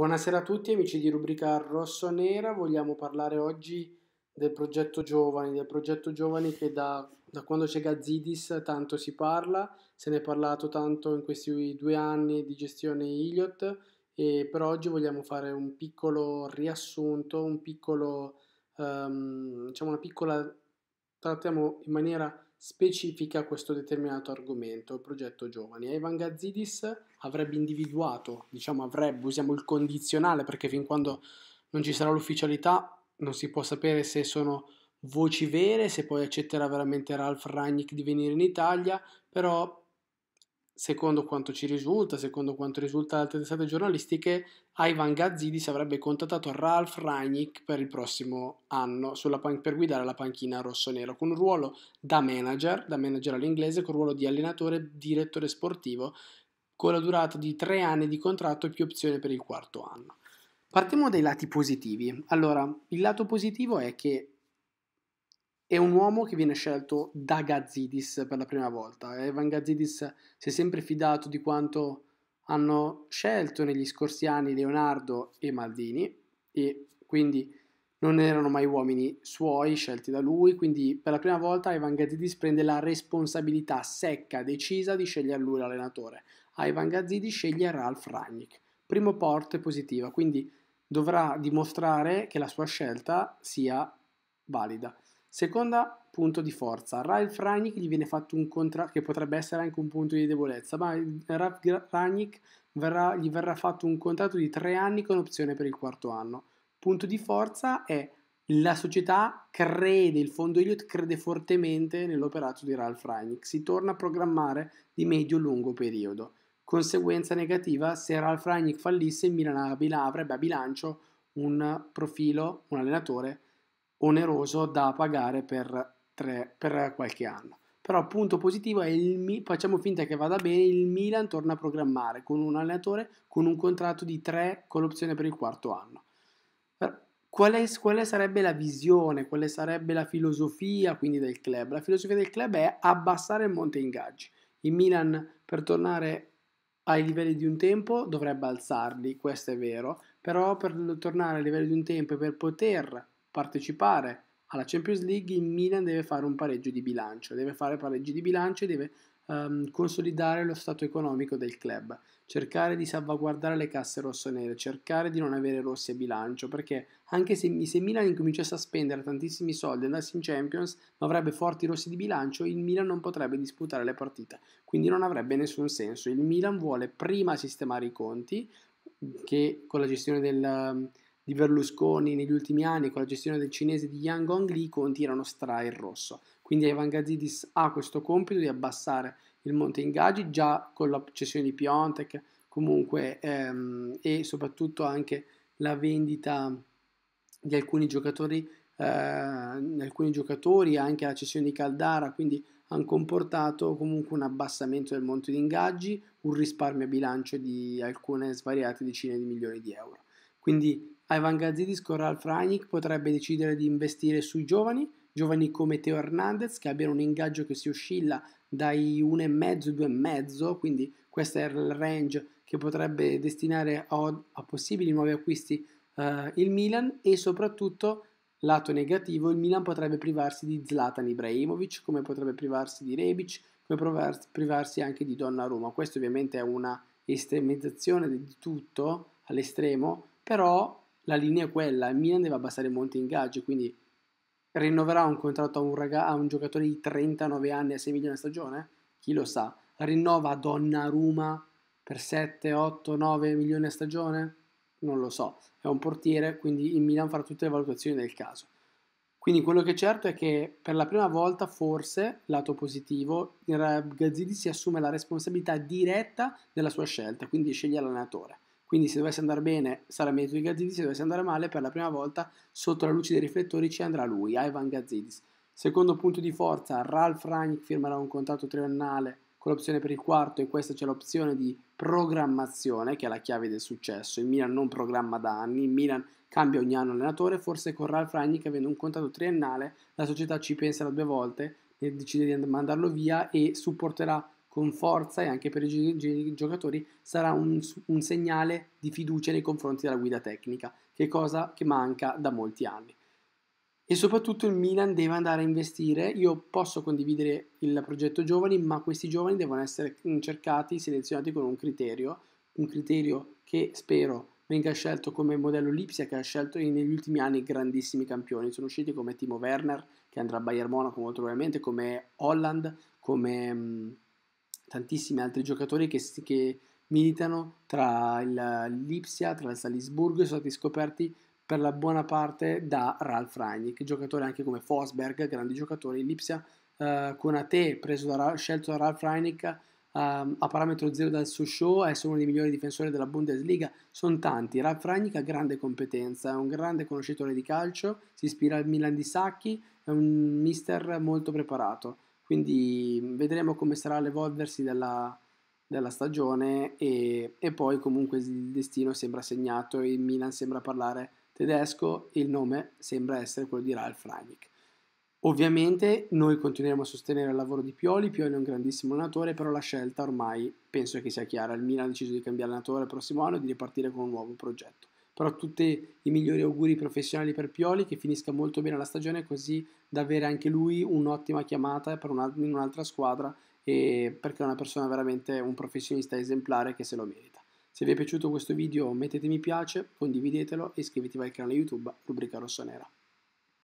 Buonasera a tutti amici di rubrica Rosso Nera, vogliamo parlare oggi del progetto Giovani, del progetto Giovani che da, da quando c'è Gazzidis tanto si parla, se ne è parlato tanto in questi due anni di gestione Iliot e per oggi vogliamo fare un piccolo riassunto, un piccolo, um, diciamo una piccola, trattiamo in maniera specifica questo determinato argomento, il progetto giovani. Evan Gazzidis avrebbe individuato, diciamo avrebbe, usiamo il condizionale perché fin quando non ci sarà l'ufficialità non si può sapere se sono voci vere, se poi accetterà veramente Ralph Ragnick di venire in Italia, però secondo quanto ci risulta, secondo quanto risulta da altre testate giornalistiche, Ivan Gazzidis avrebbe contattato Ralph Reinick per il prossimo anno pan- per guidare la panchina rosso-nero, con un ruolo da manager, da manager all'inglese, con un ruolo di allenatore, direttore sportivo, con la durata di tre anni di contratto e più opzione per il quarto anno. Partiamo dai lati positivi. Allora, il lato positivo è che è un uomo che viene scelto da Gazzidis per la prima volta. Evan Gazzidis si è sempre fidato di quanto hanno scelto negli scorsi anni Leonardo e Maldini e quindi non erano mai uomini suoi scelti da lui, quindi per la prima volta Ivan Gazzidis prende la responsabilità secca, decisa di scegliere lui l'allenatore. Ivan Gazzidis sceglie Ralf Ragnick, primo porte positiva, quindi dovrà dimostrare che la sua scelta sia valida. Seconda punto di forza. Ralf Ragnick gli viene fatto un contratto che potrebbe essere anche un punto di debolezza, ma Ralf Ragnick verrà, gli verrà fatto un contratto di tre anni con opzione per il quarto anno. Punto di forza è la società crede, il fondo Elliott crede fortemente nell'operato di Ralf Ragnick, si torna a programmare di medio-lungo periodo. Conseguenza negativa, se Ralf Ragnick fallisse, Milan avrebbe a bilancio un profilo, un allenatore oneroso da pagare per, tre, per qualche anno. Però punto positivo è il facciamo finta che vada bene, il Milan torna a programmare con un allenatore con un contratto di 3 con l'opzione per il quarto anno. Quale, quale, sarebbe la visione, quale sarebbe la filosofia quindi del club? La filosofia del club è abbassare il monte ingaggi. Il Milan per tornare ai livelli di un tempo dovrebbe alzarli, questo è vero, però per tornare ai livelli di un tempo e per poter partecipare alla Champions League, il Milan deve fare un pareggio di bilancio, deve fare pareggi di bilancio e deve um, consolidare lo stato economico del club, cercare di salvaguardare le casse rossonere, cercare di non avere rossi a bilancio, perché anche se, se Milan incominciasse a spendere tantissimi soldi e andasse in Champions, ma avrebbe forti rossi di bilancio, il Milan non potrebbe disputare le partite, quindi non avrebbe nessun senso. Il Milan vuole prima sistemare i conti, che con la gestione del di Berlusconi negli ultimi anni con la gestione del cinese di Yang Gongli, i conti erano stra in rosso. Quindi Ivan Gazidis ha questo compito di abbassare il monte ingaggi già con la cessione di Piontek comunque ehm, e soprattutto anche la vendita di alcuni giocatori, eh, alcuni giocatori anche la cessione di Caldara, quindi hanno comportato comunque un abbassamento del monte di ingaggi, un risparmio a bilancio di alcune svariate decine di milioni di euro. Quindi Ivan Gazidis con Ralf Rangnick potrebbe decidere di investire sui giovani, giovani come Teo Hernandez che abbiano un ingaggio che si oscilla dai 1,5 2,5, quindi questo è il range che potrebbe destinare a, a possibili nuovi acquisti eh, il Milan e soprattutto lato negativo il Milan potrebbe privarsi di Zlatan Ibrahimovic come potrebbe privarsi di Rebic come privarsi anche di Donnarumma questo ovviamente è una estremizzazione di tutto all'estremo però la linea è quella, il Milan deve abbassare molto ingaggio, quindi rinnoverà un contratto a un, raga- a un giocatore di 39 anni a 6 milioni a stagione? Chi lo sa? Rinnova Donnarumma per 7, 8, 9 milioni a stagione? Non lo so, è un portiere, quindi il Milan farà tutte le valutazioni del caso. Quindi quello che è certo è che per la prima volta, forse, lato positivo, Gazzidi si assume la responsabilità diretta della sua scelta, quindi sceglie l'allenatore. Quindi se dovesse andare bene sarà meglio di Gazzidis, se dovesse andare male per la prima volta sotto la luce dei riflettori ci andrà lui, Ivan Gazzidis. Secondo punto di forza, Ralf Rangnick firmerà un contratto triennale con l'opzione per il quarto e questa c'è l'opzione di programmazione che è la chiave del successo. Il Milan non programma da anni, il Milan cambia ogni anno allenatore, forse con Ralf Rangnick avendo un contratto triennale la società ci penserà due volte, decide di mandarlo via e supporterà con forza e anche per i gi- gi- giocatori sarà un, un, segnale di fiducia nei confronti della guida tecnica, che è cosa che manca da molti anni. E soprattutto il Milan deve andare a investire, io posso condividere il progetto giovani, ma questi giovani devono essere cercati, selezionati con un criterio, un criterio che spero venga scelto come modello Lipsia che ha scelto negli ultimi anni grandissimi campioni, sono usciti come Timo Werner che andrà a Bayern Monaco molto probabilmente, come Holland, come mm, tantissimi altri giocatori che, che militano tra il Lipsia, tra il Salisburgo sono stati scoperti per la buona parte da Ralf Reinig, giocatori anche come Fosberg, grandi giocatori, Lipsia eh, Conate, da, scelto da Ralf Reinig eh, a parametro zero dal suo show, è uno dei migliori difensori della Bundesliga, sono tanti, Ralf Reinig ha grande competenza, è un grande conoscitore di calcio, si ispira al Milan di Sacchi, è un mister molto preparato quindi vedremo come sarà l'evolversi della, della stagione e, e, poi comunque il destino sembra segnato, il Milan sembra parlare tedesco e il nome sembra essere quello di Ralf Rangnick. Ovviamente noi continueremo a sostenere il lavoro di Pioli, Pioli è un grandissimo allenatore, però la scelta ormai penso che sia chiara, il Milan ha deciso di cambiare allenatore il prossimo anno e di ripartire con un nuovo progetto però tutti i migliori auguri professionali per Pioli che finisca molto bene la stagione così da avere anche lui un'ottima chiamata una, in un'altra squadra e perché è una persona veramente un professionista esemplare che se lo merita. Se vi è piaciuto questo video mettete mi piace, condividetelo e iscrivetevi al canale YouTube Rubrica Rossonera.